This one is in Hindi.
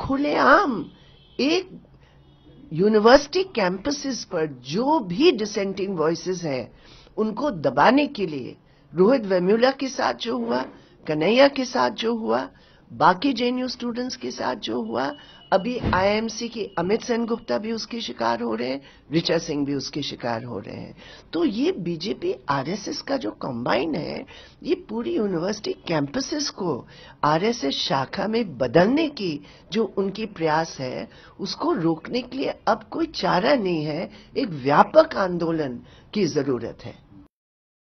खुलेआम एक यूनिवर्सिटी कैंपसेस पर जो भी डिसेंटिंग वॉइसेस है उनको दबाने के लिए रोहित वेम्यूला के साथ जो हुआ कन्हैया के साथ जो हुआ बाकी जे स्टूडेंट्स के साथ जो हुआ अभी आईएमसी की अमित सेन गुप्ता भी उसके शिकार हो रहे हैं ऋचा सिंह भी उसके शिकार हो रहे हैं तो ये बीजेपी आरएसएस का जो कंबाइन है ये पूरी यूनिवर्सिटी कैंपसेस को आरएसएस शाखा में बदलने की जो उनकी प्रयास है उसको रोकने के लिए अब कोई चारा नहीं है एक व्यापक आंदोलन की जरूरत है